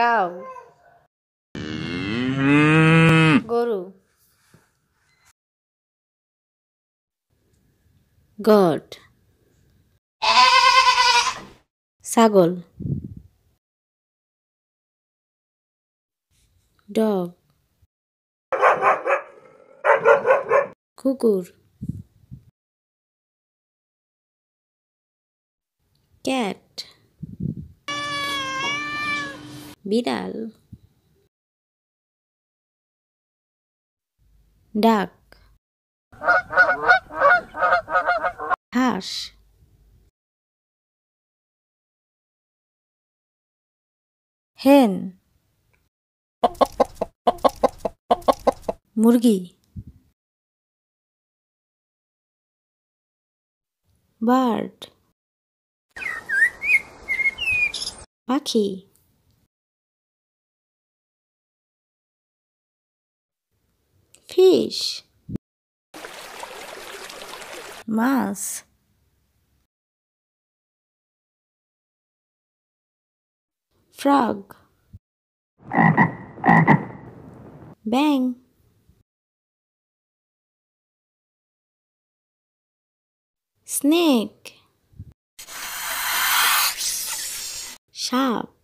Cow গরু goat ছাগল dog কুকুর ক্যাট বিড়াল ডাক হাঁস হেন মুরগি বার্ড পাখি fish. Mouse. frog bang snake sharp